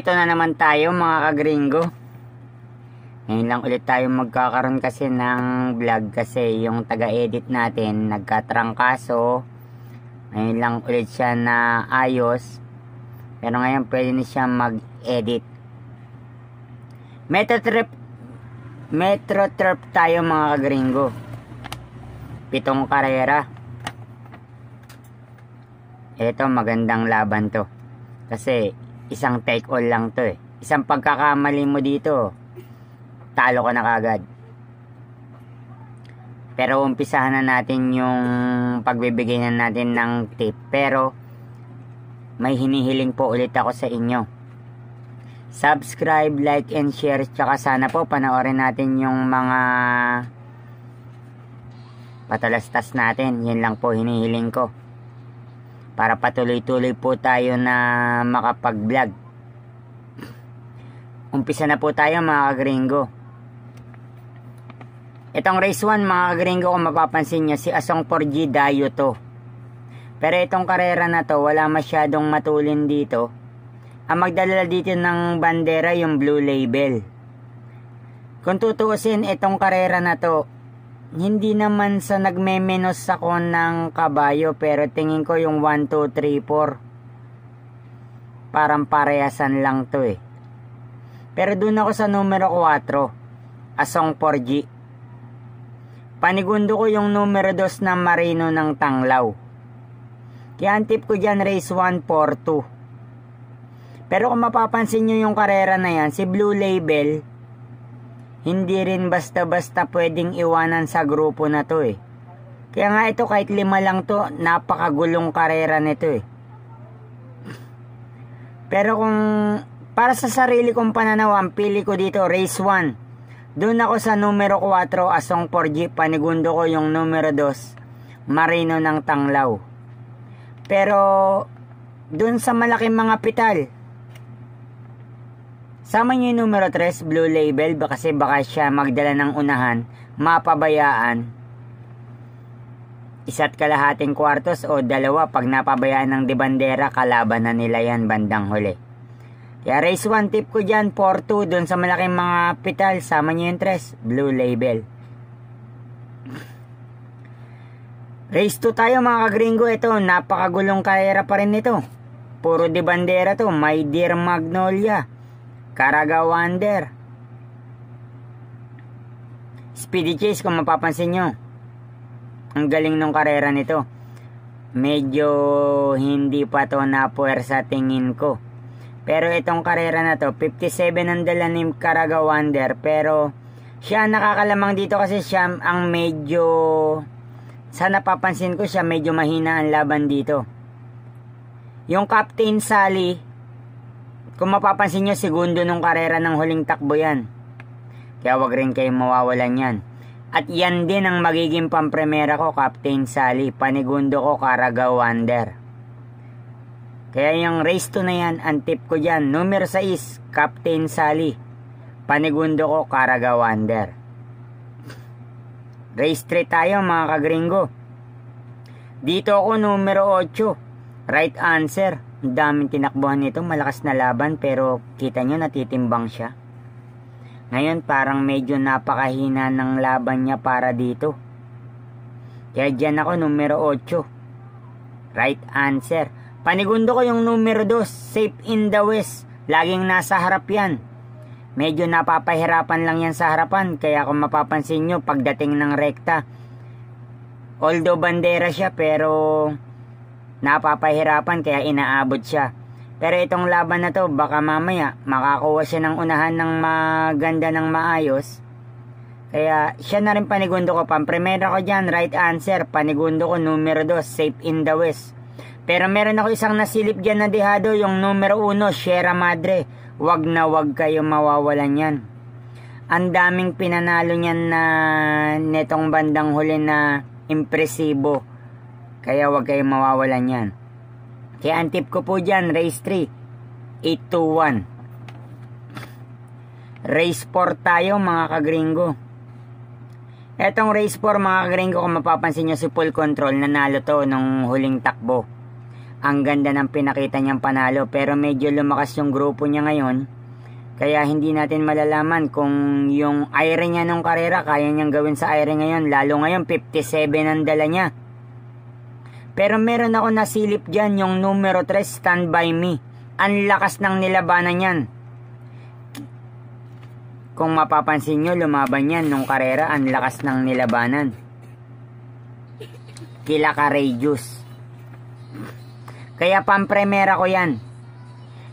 ito na naman tayo mga kagringo. Ngayon lang ulit tayo magkakaroon kasi ng vlog kasi yung taga-edit natin nagkatrangkaso. Ngayon lang ulit siya na ayos. Pero ngayon pwede na siya mag-edit. Metro trip Metro trip tayo mga kagringo. Pitong karera. Ito magandang laban to. Kasi isang take all lang to eh. Isang pagkakamali mo dito, talo ka na kagad. Pero umpisahan na natin yung pagbibigay na natin ng tip. Pero may hinihiling po ulit ako sa inyo. Subscribe, like, and share. Tsaka sana po panoorin natin yung mga patalastas natin. Yan lang po hinihiling ko para patuloy-tuloy po tayo na makapag-vlog. Umpisa na po tayo mga gringo. Itong race 1 mga gringo kung mapapansin nyo si Asong 4G Dayo to. Pero itong karera na to wala masyadong matulin dito. Ang magdala dito ng bandera yung blue label. Kung tutuusin itong karera na to hindi naman sa nagme nagmemenos ako ng kabayo pero tingin ko yung 1, 2, 3, 4 parang parehasan lang to eh pero doon ako sa numero 4 asong 4G panigundo ko yung numero 2 ng marino ng tanglaw kaya ang tip ko dyan race 1, 4, 2 pero kung mapapansin nyo yung karera na yan si blue label hindi rin basta-basta pwedeng iwanan sa grupo na to eh. Kaya nga ito kahit lima lang to, napakagulong karera nito eh. Pero kung para sa sarili kong pananaw, ang pili ko dito, race 1. Doon ako sa numero 4, Asong 4G, panigundo ko yung numero 2, Marino ng Tanglaw. Pero doon sa malaking mga pital, Sama niyo yung numero 3, blue label, kasi baka siya magdala ng unahan, mapabayaan. Isa't kalahating kwartos o dalawa pag napabayaan ng debandera, kalaban na nila yan bandang huli. Kaya race 1 tip ko dyan, 4-2, dun sa malaking mga pital, sama niyo yung 3, blue label. Race 2 tayo mga kagringo, ito, napakagulong karera pa rin nito. Puro debandera to, my dear Magnolia. Caraga Wonder. Speedy Chase kung mapapansin nyo. Ang galing nung karera nito. Medyo hindi pa to na napuwersa tingin ko. Pero itong karera na to, 57 ang dala ni Caraga Wonder. Pero siya nakakalamang dito kasi siya ang medyo... Sa napapansin ko siya medyo mahina ang laban dito. Yung Captain Sally, kung mapapansin nyo, segundo nung karera ng huling takbo yan. Kaya wag rin kayong mawawalan yan. At yan din ang magiging pampremera ko, Captain Sally. Panigundo ko, Caraga Wander. Kaya yung race to na yan, ang tip ko dyan, numero 6, Captain Sally. Panigundo ko, Caraga Wander. Race 3 tayo mga kagringo. Dito ako numero 8. Right answer daming tinakbuhan nito, malakas na laban pero kita nyo natitimbang siya. Ngayon parang medyo napakahina ng laban niya para dito. Kaya dyan ako numero 8. Right answer. Panigundo ko yung numero 2, safe in the west. Laging nasa harap yan. Medyo napapahirapan lang yan sa harapan kaya kung mapapansin nyo pagdating ng rekta. Although bandera siya pero napapahirapan kaya inaabot siya. Pero itong laban na to baka mamaya makakuha siya ng unahan ng maganda ng maayos. Kaya siya na rin panigundo ko. Pampremera ko dyan, right answer. Panigundo ko numero 2, safe in the west. Pero meron ako isang nasilip dyan na dehado, yung numero 1, Sierra Madre. Wag na wag kayo mawawalan yan. Ang daming pinanalo niyan na netong bandang huli na impresibo. Kaya huwag kayong mawawalan yan. Kaya ang tip ko po dyan, race 3, 821. Race 4 tayo mga kagringo. Etong race 4 mga kagringo, kung mapapansin nyo si full control, nanalo to nung huling takbo. Ang ganda ng pinakita niyang panalo pero medyo lumakas yung grupo niya ngayon. Kaya hindi natin malalaman kung yung ire niya nung karera kaya niyang gawin sa ire ngayon. Lalo ngayon 57 ang dala niya pero meron ako nasilip dyan yung numero 3, Stand By Me. Ang lakas ng nilabanan yan. Kung mapapansin nyo, lumaban yan nung karera. Ang lakas ng nilabanan. Kila Courageous. Kaya pampremera ko yan.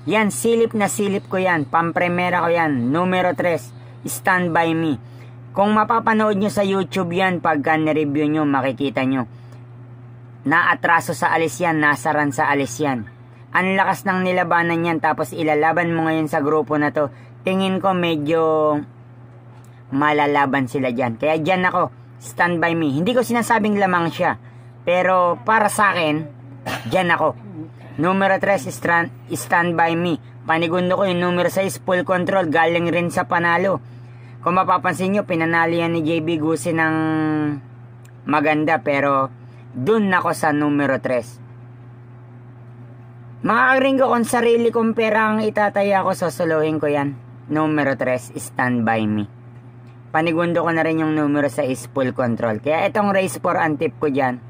Yan, silip na silip ko yan. Pampremera ko yan. Numero 3, Stand By Me. Kung mapapanood nyo sa YouTube yan, pagka nireview nyo, makikita nyo Naatraso sa alis yan, nasaran sa alis yan. Ang lakas ng nilabanan yan tapos ilalaban mo ngayon sa grupo na to. Tingin ko medyo malalaban sila dyan. Kaya dyan ako, stand by me. Hindi ko sinasabing lamang siya. Pero para sa akin, dyan ako. Numero 3, stand, stand by me. Panigundo ko yung numero 6, full control. Galing rin sa panalo. Kung mapapansin nyo, pinanalo yan ni JB Guse ng maganda pero doon ako sa numero 3. Makakaringgo kung sarili kong pera ang itataya ko, sasaluhin ko yan. Numero 3, stand by me. Panigundo ko na rin yung numero sa is full control. Kaya itong race for ang tip ko dyan.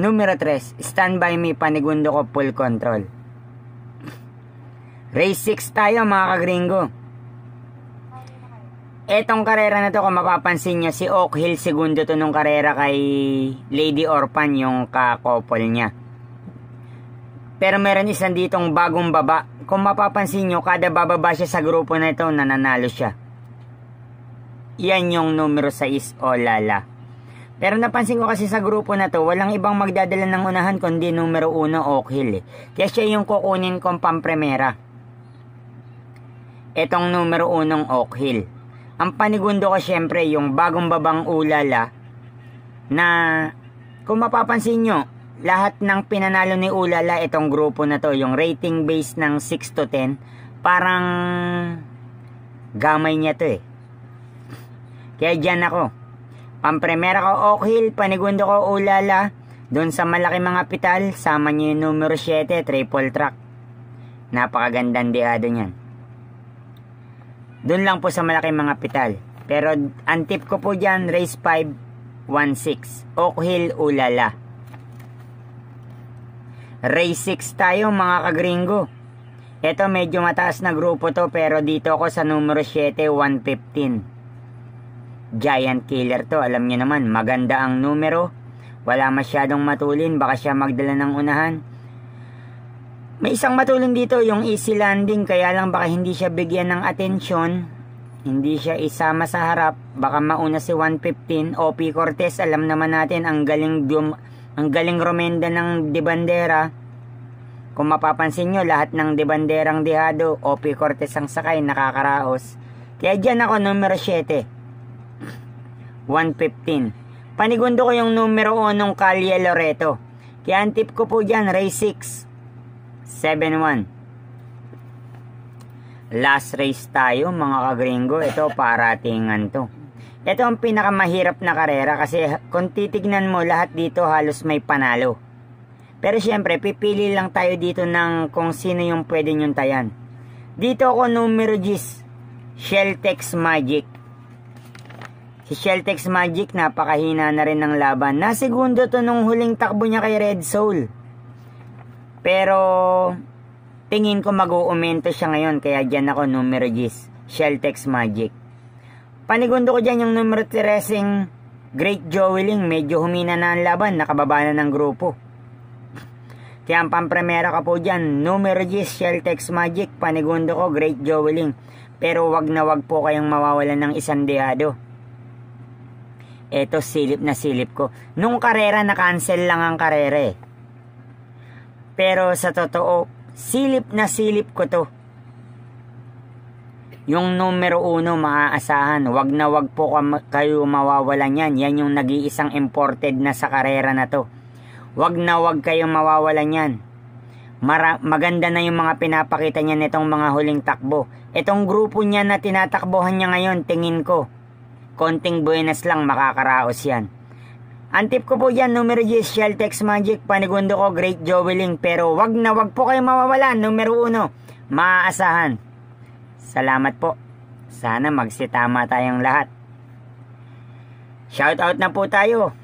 Numero 3, stand by me, panigundo ko full control. Race 6 tayo mga kagringo. Etong karera na to, kung mapapansin nyo, si Oak Hill segundo to nung karera kay Lady Orphan, yung kakopol niya. Pero meron isang ditong bagong baba. Kung mapapansin nyo, kada bababa siya sa grupo na ito, nananalo siya. Yan yung numero 6, Olala. Pero napansin ko kasi sa grupo na to, walang ibang magdadala ng unahan kundi numero 1, Oak Hill. Eh. Kaya siya yung kukunin kong pampremera. Etong numero 1, Oak Hill. Ang panigundo ko syempre yung bagong babang ulala na kung mapapansin nyo, lahat ng pinanalo ni Ulala itong grupo na to, yung rating base ng 6 to 10, parang gamay niya to eh. Kaya dyan ako. Pampremera ko Oak Hill, panigundo ko Ulala, doon sa malaki mga pital, sama niyo yung numero 7, triple track. Napakagandang diado niyan. Doon lang po sa malaking mga pital. Pero ang tip ko po dyan, race 516. Oak Hill, Ulala. Race 6 tayo mga kagringo. Ito medyo mataas na grupo to pero dito ako sa numero 7, 115. Giant Killer to, alam niyo naman, maganda ang numero. Wala masyadong matulin, baka siya magdala ng unahan. May isang matulong dito yung easy landing kaya lang baka hindi siya bigyan ng atensyon. Hindi siya isama sa harap. Baka mauna si 115. OP Cortez alam naman natin ang galing dum ang galing romenda ng De Bandera. Kung mapapansin nyo lahat ng De Banderang Dehado, OP Cortez ang sakay nakakaraos. Kaya dyan ako numero 7. 115. Panigundo ko yung numero 1 ng Calia Loreto. Kaya ang tip ko po dyan, race 6 7-1. Last race tayo mga kagringo. Ito paratingan to. Ito ang pinakamahirap na karera kasi kung titignan mo lahat dito halos may panalo. Pero syempre pipili lang tayo dito ng kung sino yung pwede nyong tayan. Dito ako numero 10. Shelltex Magic. Si Shelltex Magic napakahina na rin ng laban. na segundo to nung huling takbo niya kay Red Soul. Pero, tingin ko mag-uumento siya ngayon. Kaya dyan ako, numero G's. Shelltex Magic. Panigundo ko dyan yung numero 13 Great Joeling, medyo humina na ang laban, nakababa na ng grupo. Kaya ang pampremera ka po dyan, numero G's, Shelltex Magic, panigundo ko, Great Joeling. Pero wag na wag po kayong mawawalan ng isang dehado. Eto, silip na silip ko. Nung karera, na-cancel lang ang karera eh pero sa totoo, silip na silip ko to. Yung numero uno maaasahan, wag na wag po kayo mawawalan yan. Yan yung nag-iisang imported na sa karera na to. Wag na wag kayo mawawalan yan. Mara, maganda na yung mga pinapakita niya nitong mga huling takbo. Itong grupo niya na tinatakbohan niya ngayon, tingin ko, konting buenas lang makakaraos yan. Antip ko po yan, numero G, Shell Tex Magic, panigundo ko, Great Joeling. Pero wag na wag po kayo mawawalan, numero 1, maaasahan. Salamat po. Sana magsitama tayong lahat. Shoutout na po tayo.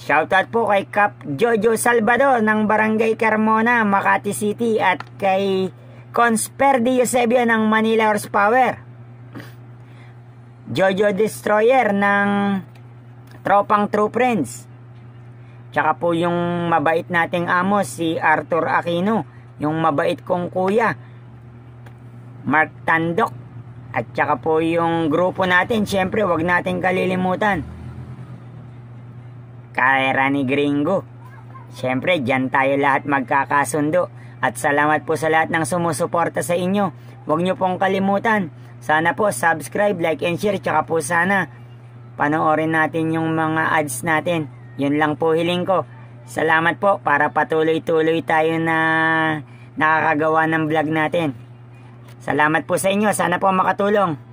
Shoutout po kay Cap Jojo Salvador ng Barangay Carmona, Makati City at kay Consperdi Eusebio ng Manila Horsepower. Jojo Destroyer ng Tropang True Friends. Tsaka po yung mabait nating amo, si Arthur Aquino. Yung mabait kong kuya, Mark Tandok. At tsaka po yung grupo natin, syempre wag nating kalilimutan. Kaera ni Gringo. Syempre, diyan tayo lahat magkakasundo. At salamat po sa lahat ng sumusuporta sa inyo. Huwag nyo pong kalimutan. Sana po, subscribe, like, and share. Tsaka po sana, panoorin natin yung mga ads natin. Yun lang po hiling ko. Salamat po para patuloy-tuloy tayo na nakakagawa ng vlog natin. Salamat po sa inyo. Sana po makatulong.